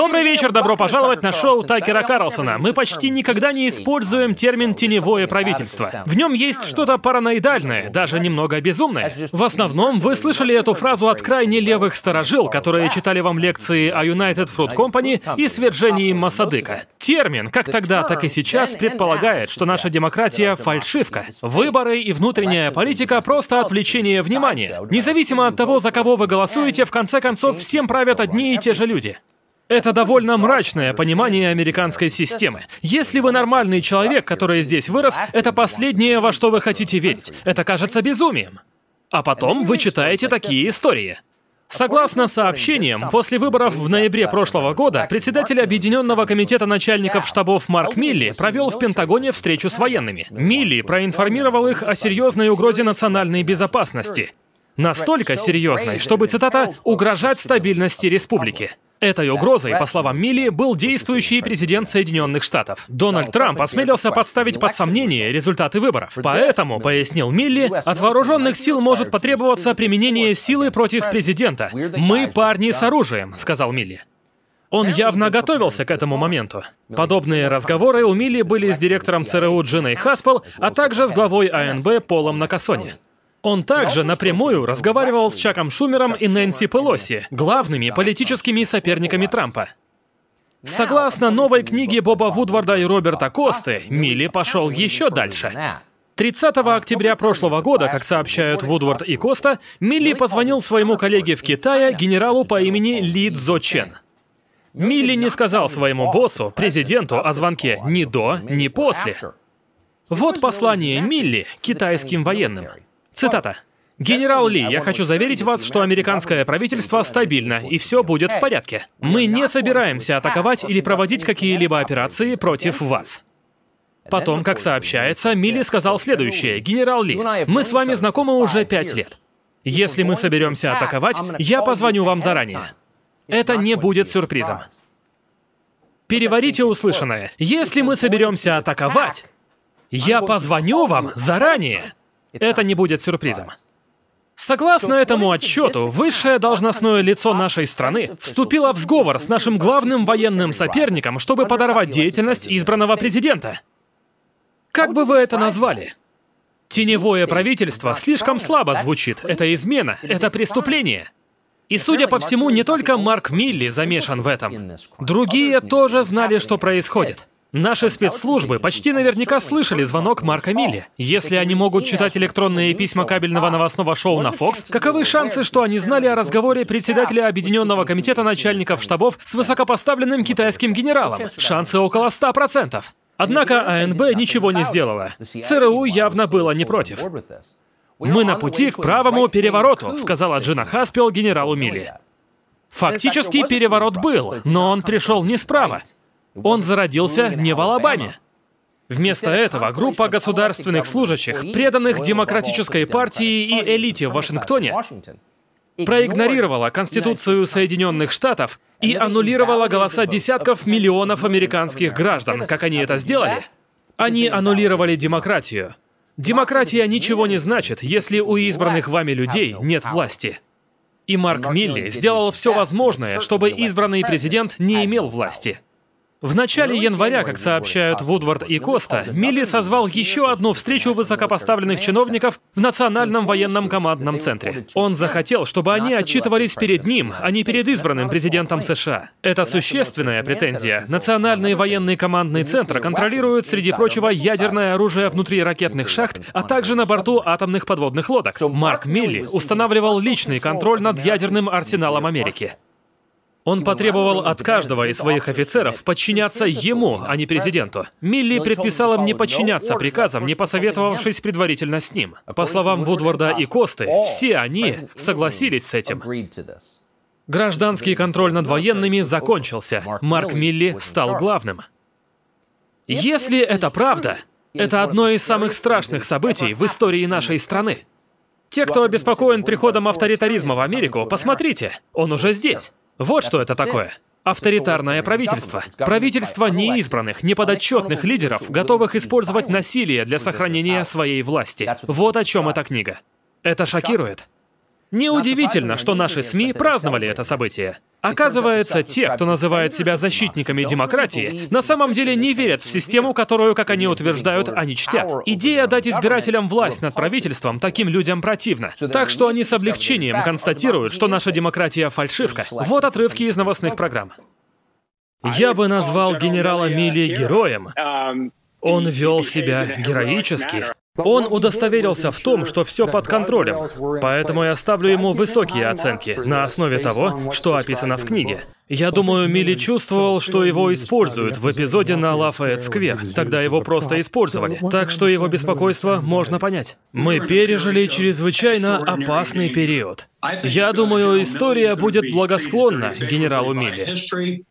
Добрый вечер, добро пожаловать на шоу Такера Карлсона. Мы почти никогда не используем термин «теневое правительство». В нем есть что-то параноидальное, даже немного безумное. В основном вы слышали эту фразу от крайне левых сторожил, которые читали вам лекции о United Fruit Company и свержении Масадыка. Термин, как тогда, так и сейчас, предполагает, что наша демократия — фальшивка. Выборы и внутренняя политика — просто отвлечение внимания. Независимо от того, за кого вы голосуете, в конце концов всем правят одни и те же люди. Это довольно мрачное понимание американской системы. Если вы нормальный человек, который здесь вырос, это последнее, во что вы хотите верить. Это кажется безумием. А потом вы читаете такие истории. Согласно сообщениям, после выборов в ноябре прошлого года председатель Объединенного комитета начальников штабов Марк Милли провел в Пентагоне встречу с военными. Милли проинформировал их о серьезной угрозе национальной безопасности настолько серьезной, чтобы, цитата, «угрожать стабильности республики». Этой угрозой, по словам Милли, был действующий президент Соединенных Штатов. Дональд Трамп осмелился подставить под сомнение результаты выборов. Поэтому, пояснил Милли, от вооруженных сил может потребоваться применение силы против президента. «Мы парни с оружием», — сказал Милли. Он явно готовился к этому моменту. Подобные разговоры у Милли были с директором ЦРУ Джиной Хаспел, а также с главой АНБ Полом Накасони. Он также напрямую разговаривал с Чаком Шумером и Нэнси Пелоси, главными политическими соперниками Трампа. Согласно новой книге Боба Вудварда и Роберта Косты, Милли пошел еще дальше. 30 октября прошлого года, как сообщают Вудвард и Коста, Милли позвонил своему коллеге в Китае, генералу по имени Ли Цзо Чен. Милли не сказал своему боссу, президенту, о звонке ни до, ни после. Вот послание Милли китайским военным. Цитата. «Генерал Ли, я хочу заверить вас, что американское правительство стабильно, и все будет в порядке. Мы не собираемся атаковать или проводить какие-либо операции против вас». Потом, как сообщается, Милли сказал следующее. «Генерал Ли, мы с вами знакомы уже пять лет. Если мы соберемся атаковать, я позвоню вам заранее. Это не будет сюрпризом. Переварите услышанное. Если мы соберемся атаковать, я позвоню вам заранее. Это не будет сюрпризом. Согласно этому отчету, высшее должностное лицо нашей страны вступило в сговор с нашим главным военным соперником, чтобы подорвать деятельность избранного президента. Как а бы вы это назвали? Теневое правительство слишком слабо звучит. Это измена, это преступление. И, судя по всему, не только Марк Милли замешан в этом. Другие тоже знали, что происходит. Наши спецслужбы почти наверняка слышали звонок Марка Милли. Если они могут читать электронные письма кабельного а, новостного шоу на Fox, каковы шансы, что они знали о разговоре председателя Объединенного комитета начальников штабов с высокопоставленным китайским генералом? Шансы около 100%. Однако АНБ ничего не сделала. ЦРУ явно было не против. «Мы на пути к правому перевороту», — сказала Джина Хаспел генералу oh, Милли. Фактически переворот был, но он пришел не справа. Ну, Он ну, зародился ну, не в Алабаме. Вместо этого группа государственных служащих, преданных демократической партии и элите в Вашингтоне, проигнорировала Конституцию Соединенных Штатов и аннулировала голоса десятков миллионов американских граждан, как они это сделали. Они аннулировали демократию. Демократия ничего не значит, если у избранных вами людей нет власти. И Марк Милли сделал все возможное, чтобы избранный президент не имел власти. В начале января, как сообщают Вудвард и Коста, Милли созвал еще одну встречу высокопоставленных чиновников в Национальном военном командном центре. Он захотел, чтобы они отчитывались перед ним, а не перед избранным президентом США. Это существенная претензия. Национальный военный командный центр контролирует, среди прочего, ядерное оружие внутри ракетных шахт, а также на борту атомных подводных лодок. Марк Милли устанавливал личный контроль над ядерным арсеналом Америки. Он ну, потребовал от каждого из своих офицеров подчиняться ему, а не президенту. Ну, Милли предписала мне подчиняться ну, приказам, не посоветовавшись предварительно с ним. По словам Вудварда и Косты, все они согласились с этим. Гражданский контроль над военными закончился. Марк Милли стал главным. Если это правда, это одно из самых страшных событий в истории нашей страны. Те, кто обеспокоен приходом авторитаризма в Америку, посмотрите, он уже здесь. Вот что это такое. Авторитарное правительство. Правительство неизбранных, неподотчетных лидеров, готовых использовать насилие для сохранения своей власти. Вот о чем эта книга. Это шокирует. Неудивительно, что наши СМИ праздновали это событие. Оказывается, те, кто называет себя защитниками демократии, на самом деле не верят в систему, которую, как они утверждают, они чтят. Идея дать избирателям власть над правительством таким людям противна. Так что они с облегчением констатируют, что наша демократия — фальшивка. Вот отрывки из новостных программ. Я бы назвал генерала Милли героем. Он вел себя героически. Он удостоверился в том, что все под контролем, поэтому я ставлю ему высокие оценки на основе того, что описано в книге. Я думаю, Милли чувствовал, что его используют в эпизоде на Лафайет Сквер. Тогда его просто использовали. Так что его беспокойство можно понять. Мы пережили чрезвычайно опасный период. Я думаю, история будет благосклонна генералу Милли.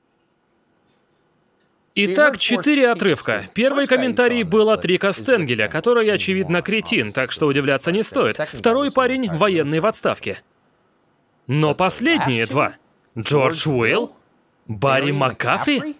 Итак, четыре отрывка. Первый комментарий был от Рика Стенгеля, который, очевидно, кретин, так что удивляться не стоит. Второй парень — военный в отставке. Но последние два — Джордж Уилл, Барри Маккафри?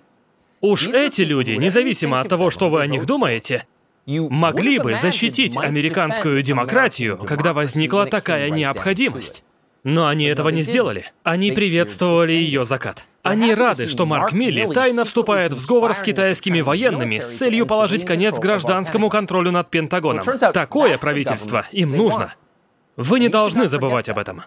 Уж эти люди, независимо от того, что вы о них думаете, могли бы защитить американскую демократию, когда возникла такая необходимость. Но они этого не сделали. Они приветствовали ее закат. Они рады, что Марк Милли тайно вступает в сговор с китайскими военными с целью положить конец гражданскому контролю над Пентагоном. Такое правительство им нужно. Вы не должны забывать об этом.